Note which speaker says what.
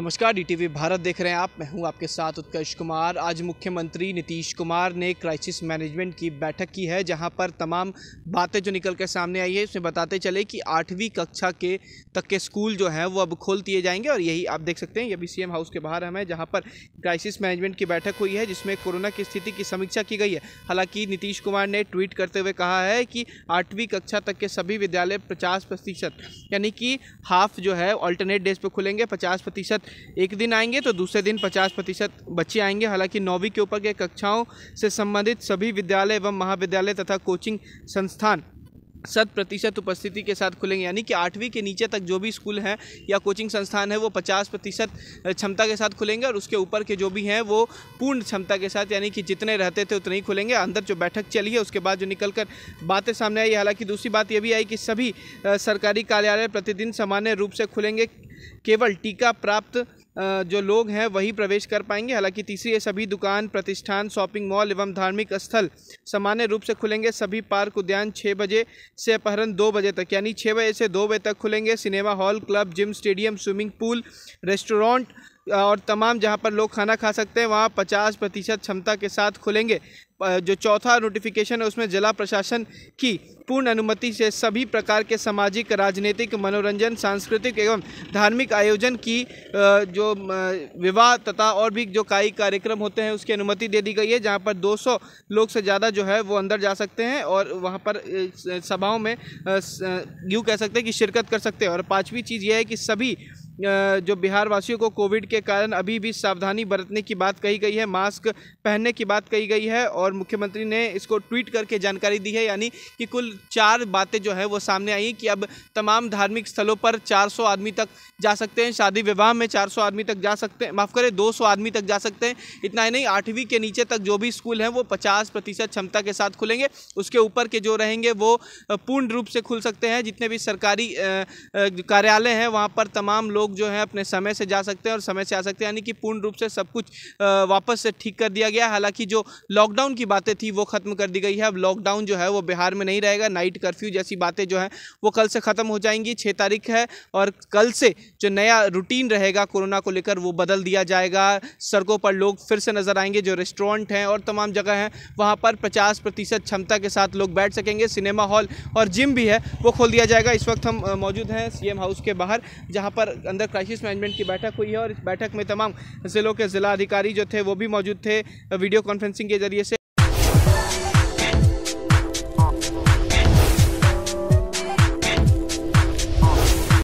Speaker 1: नमस्कार डीटीवी भारत देख रहे हैं आप मैं हूं आपके साथ उत्कर्ष कुमार आज मुख्यमंत्री नीतीश कुमार ने क्राइसिस मैनेजमेंट की बैठक की है जहां पर तमाम बातें जो निकल कर सामने आई है उसमें बताते चले कि आठवीं कक्षा के तक के स्कूल जो हैं वो अब खोल दिए जाएंगे और यही आप देख सकते हैं ये भी सीएम हाउस के बाहर हमें जहाँ पर क्राइसिस मैनेजमेंट की बैठक हुई है जिसमें कोरोना की स्थिति की समीक्षा की गई है हालाँकि नीतीश कुमार ने ट्वीट करते हुए कहा है कि आठवीं कक्षा तक के सभी विद्यालय पचास यानी कि हाफ जो है ऑल्टरनेट डेज पर खुलेंगे पचास प्रतिशत एक दिन आएंगे तो दूसरे दिन पचास प्रतिशत बच्चे आएंगे हालांकि नौवीं के ऊपर के कक्षाओं से संबंधित सभी विद्यालय एवं महाविद्यालय तथा कोचिंग संस्थान शत प्रतिशत उपस्थिति के साथ खुलेंगे यानी कि आठवीं के नीचे तक जो भी स्कूल हैं या कोचिंग संस्थान है वो पचास प्रतिशत क्षमता के साथ खुलेंगे और उसके ऊपर के जो भी हैं वो पूर्ण क्षमता के साथ यानी कि जितने रहते थे उतने ही खुलेंगे अंदर जो बैठक चली है उसके बाद जो निकल बातें सामने आई हालांकि दूसरी बात ये भी आई कि सभी सरकारी कार्यालय प्रतिदिन सामान्य रूप से खुलेंगे केवल टीका प्राप्त जो लोग हैं वही प्रवेश कर पाएंगे हालांकि तीसरी ये सभी दुकान प्रतिष्ठान शॉपिंग मॉल एवं धार्मिक स्थल सामान्य रूप से खुलेंगे सभी पार्क उद्यान छः बजे से अपहरण दो बजे तक यानी छः बजे से दो बजे तक खुलेंगे cinema hall club gym stadium swimming pool restaurant और तमाम जहां पर लोग खाना खा सकते हैं वहां 50 प्रतिशत क्षमता के साथ खुलेंगे जो चौथा नोटिफिकेशन है उसमें जिला प्रशासन की पूर्ण अनुमति से सभी प्रकार के सामाजिक राजनीतिक मनोरंजन सांस्कृतिक एवं धार्मिक आयोजन की जो विवाह तथा और भी जो कई कार्यक्रम होते हैं उसकी अनुमति दे दी गई है जहां पर 200 लोग से ज़्यादा जो है वो अंदर जा सकते हैं और वहां पर सभाओं में यूँ कह सकते हैं कि शिरकत कर सकते हैं और पाँचवीं चीज़ यह है कि सभी जो बिहार वासियों को कोविड के कारण अभी भी सावधानी बरतने की बात कही गई है मास्क पहनने की बात कही गई है और मुख्यमंत्री ने इसको ट्वीट करके जानकारी दी है यानी कि कुल चार बातें जो हैं वो सामने आई कि अब तमाम धार्मिक स्थलों पर 400 आदमी तक जा सकते हैं शादी विवाह में 400 आदमी तक जा सकते हैं माफ़ करें 200 आदमी तक जा सकते हैं इतना ही नहीं आठवीं के नीचे तक जो भी स्कूल हैं वो 50 प्रतिशत क्षमता के साथ खुलेंगे उसके ऊपर के जो रहेंगे वो पूर्ण रूप से खुल सकते हैं जितने भी सरकारी कार्यालय हैं वहाँ पर तमाम लोग लोग जो है अपने समय से जा सकते हैं और समय से आ सकते हैं यानी कि पूर्ण रूप से सब कुछ वापस से ठीक कर दिया गया हालांकि जो लॉकडाउन की बातें थी वो ख़त्म कर दी गई है अब लॉकडाउन जो है वो बिहार में नहीं रहेगा नाइट कर्फ्यू जैसी बातें जो हैं वो कल से ख़त्म हो जाएंगी छः तारीख है और कल से जो नया रूटीन रहेगा कोरोना को लेकर वो बदल दिया जाएगा सड़कों पर लोग फिर से नज़र आएंगे जो रेस्टोरेंट हैं और तमाम जगह हैं वहाँ पर पचास प्रतिशत क्षमता के साथ लोग बैठ सकेंगे सिनेमा हॉल और जिम भी है वो खोल दिया जाएगा इस वक्त हम मौजूद हैं सीएम हाउस के बाहर जहाँ पर अंदर अंदर क्राइसिस मैनेजमेंट की बैठक हुई है और इस बैठक में तमाम ज़िलों के ज़िला अधिकारी जो थे वो भी मौजूद थे वीडियो कॉन्फ्रेंसिंग के ज़रिए से